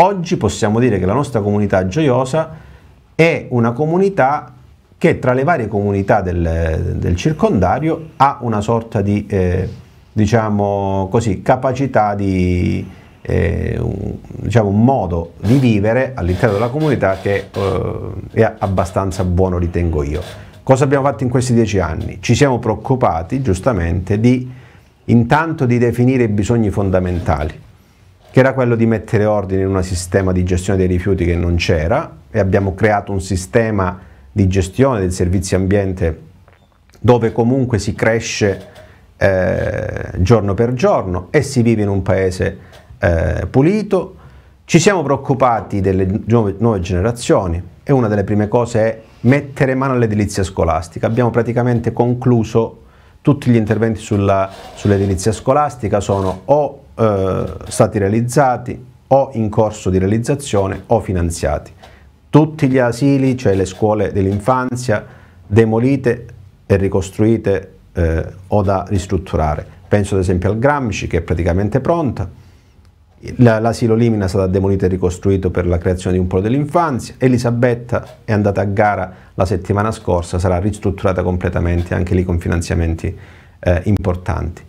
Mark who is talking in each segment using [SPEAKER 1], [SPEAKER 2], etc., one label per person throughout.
[SPEAKER 1] Oggi possiamo dire che la nostra comunità gioiosa è una comunità che tra le varie comunità del, del circondario ha una sorta di eh, diciamo così, capacità di eh, un, diciamo, un modo di vivere all'interno della comunità che eh, è abbastanza buono ritengo io. Cosa abbiamo fatto in questi dieci anni? Ci siamo preoccupati giustamente di intanto di definire i bisogni fondamentali che era quello di mettere ordine in un sistema di gestione dei rifiuti che non c'era e abbiamo creato un sistema di gestione del servizio ambiente dove comunque si cresce eh, giorno per giorno e si vive in un paese eh, pulito. Ci siamo preoccupati delle nuove, nuove generazioni e una delle prime cose è mettere mano all'edilizia scolastica. Abbiamo praticamente concluso tutti gli interventi sull'edilizia scolastica, sono o eh, stati realizzati o in corso di realizzazione o finanziati. Tutti gli asili, cioè le scuole dell'infanzia, demolite e ricostruite eh, o da ristrutturare. Penso ad esempio al Gramsci che è praticamente pronta, l'asilo Limina è stato demolito e ricostruito per la creazione di un polo dell'infanzia, Elisabetta è andata a gara la settimana scorsa, sarà ristrutturata completamente anche lì con finanziamenti eh, importanti.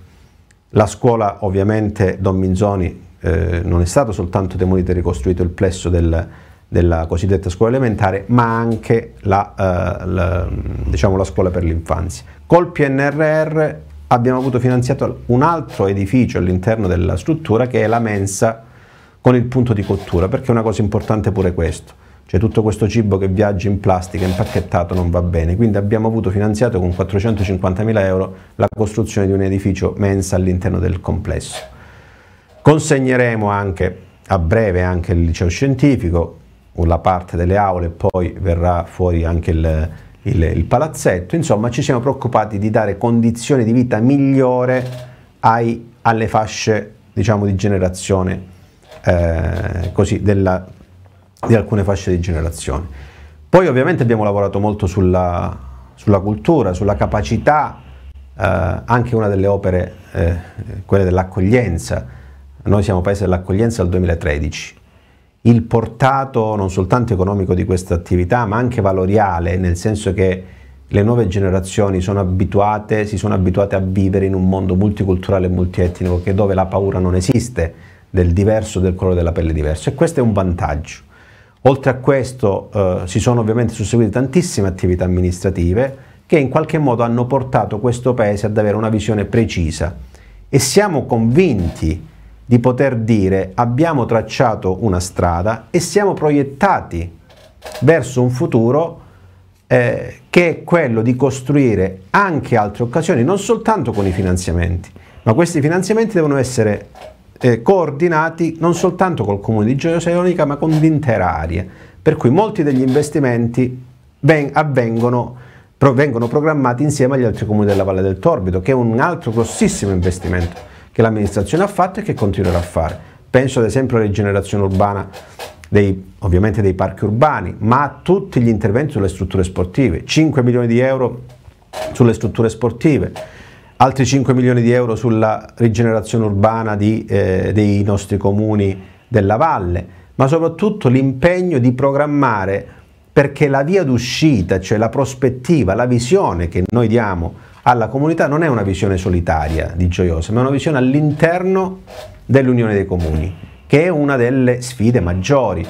[SPEAKER 1] La scuola ovviamente Don Minzoni eh, non è stato soltanto demolito e ricostruito il plesso del, della cosiddetta scuola elementare, ma anche la, eh, la, diciamo, la scuola per l'infanzia. Col PNRR abbiamo avuto finanziato un altro edificio all'interno della struttura che è la mensa con il punto di cottura, perché è una cosa importante pure questo. Cioè tutto questo cibo che viaggia in plastica, impacchettato, non va bene. Quindi abbiamo avuto finanziato con 450.000 euro la costruzione di un edificio mensa all'interno del complesso. Consegneremo anche a breve anche il liceo scientifico, la parte delle aule, poi verrà fuori anche il, il, il palazzetto. Insomma ci siamo preoccupati di dare condizioni di vita migliore ai, alle fasce diciamo, di generazione eh, così, della di alcune fasce di generazione. Poi ovviamente abbiamo lavorato molto sulla, sulla cultura, sulla capacità, eh, anche una delle opere, eh, quelle dell'accoglienza, noi siamo paese dell'accoglienza dal 2013, il portato non soltanto economico di questa attività ma anche valoriale, nel senso che le nuove generazioni sono abituate, si sono abituate a vivere in un mondo multiculturale e multietnico dove la paura non esiste del diverso, del colore della pelle diverso e questo è un vantaggio. Oltre a questo eh, si sono ovviamente susseguite tantissime attività amministrative che in qualche modo hanno portato questo Paese ad avere una visione precisa e siamo convinti di poter dire abbiamo tracciato una strada e siamo proiettati verso un futuro eh, che è quello di costruire anche altre occasioni, non soltanto con i finanziamenti, ma questi finanziamenti devono essere eh, coordinati non soltanto col comune di Gioiosa Ionica ma con l'intera area, per cui molti degli investimenti ben, avvengono, vengono programmati insieme agli altri comuni della Valle del Torbido, che è un altro grossissimo investimento che l'amministrazione ha fatto e che continuerà a fare. Penso ad esempio alla rigenerazione urbana dei, ovviamente dei parchi urbani, ma a tutti gli interventi sulle strutture sportive, 5 milioni di euro sulle strutture sportive, altri 5 milioni di euro sulla rigenerazione urbana di, eh, dei nostri comuni della valle, ma soprattutto l'impegno di programmare perché la via d'uscita, cioè la prospettiva, la visione che noi diamo alla comunità non è una visione solitaria di Gioiosa, ma è una visione all'interno dell'Unione dei Comuni, che è una delle sfide maggiori.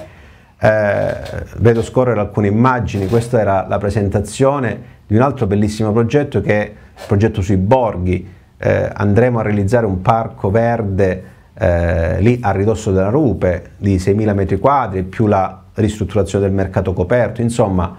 [SPEAKER 1] Eh, vedo scorrere alcune immagini, questa era la presentazione di un altro bellissimo progetto che progetto sui borghi, eh, andremo a realizzare un parco verde eh, lì a ridosso della Rupe di 6.000 metri quadri più la ristrutturazione del mercato coperto, insomma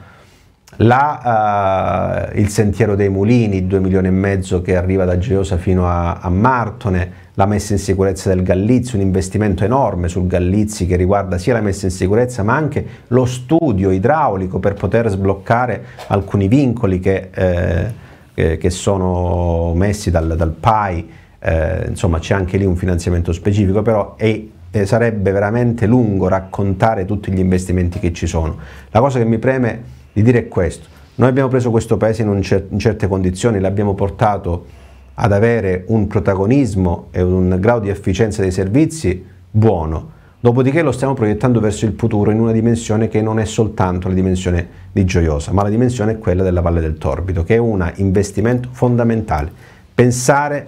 [SPEAKER 1] la, eh, il sentiero dei mulini, 2 milioni e mezzo che arriva da Geosa fino a, a, Martone, la messa in sicurezza del Gallizzi, un investimento enorme sul Gallizzi che riguarda sia la messa in sicurezza ma anche lo studio idraulico per poter sbloccare alcuni vincoli che eh, eh, che sono messi dal, dal PAI, eh, insomma c'è anche lì un finanziamento specifico, però è, è, eh, sarebbe veramente lungo raccontare tutti gli investimenti che ci sono. La cosa che mi preme di dire è questo, noi abbiamo preso questo paese in, un, in certe condizioni, l'abbiamo portato ad avere un protagonismo e un grado di efficienza dei servizi buono Dopodiché lo stiamo proiettando verso il futuro in una dimensione che non è soltanto la dimensione di Gioiosa, ma la dimensione è quella della Valle del Torbido, che è un investimento fondamentale. Pensare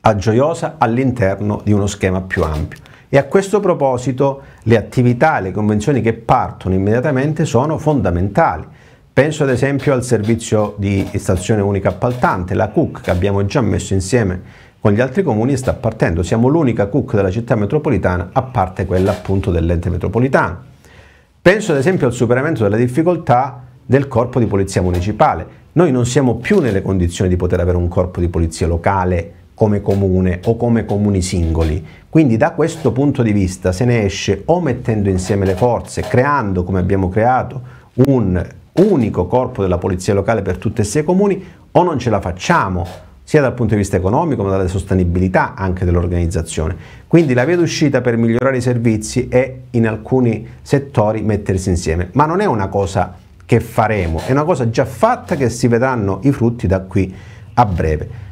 [SPEAKER 1] a Gioiosa all'interno di uno schema più ampio. E a questo proposito le attività, le convenzioni che partono immediatamente sono fondamentali. Penso ad esempio al servizio di stazione unica appaltante, la CUC, che abbiamo già messo insieme con gli altri comuni sta partendo. Siamo l'unica CUC della città metropolitana, a parte quella appunto dell'ente metropolitano. Penso ad esempio al superamento della difficoltà del corpo di polizia municipale. Noi non siamo più nelle condizioni di poter avere un corpo di polizia locale come comune o come comuni singoli. Quindi da questo punto di vista se ne esce o mettendo insieme le forze, creando come abbiamo creato un unico corpo della polizia locale per tutti e sei comuni o non ce la facciamo sia dal punto di vista economico ma dalla sostenibilità anche dell'organizzazione. Quindi la via d'uscita per migliorare i servizi è in alcuni settori mettersi insieme, ma non è una cosa che faremo, è una cosa già fatta che si vedranno i frutti da qui a breve.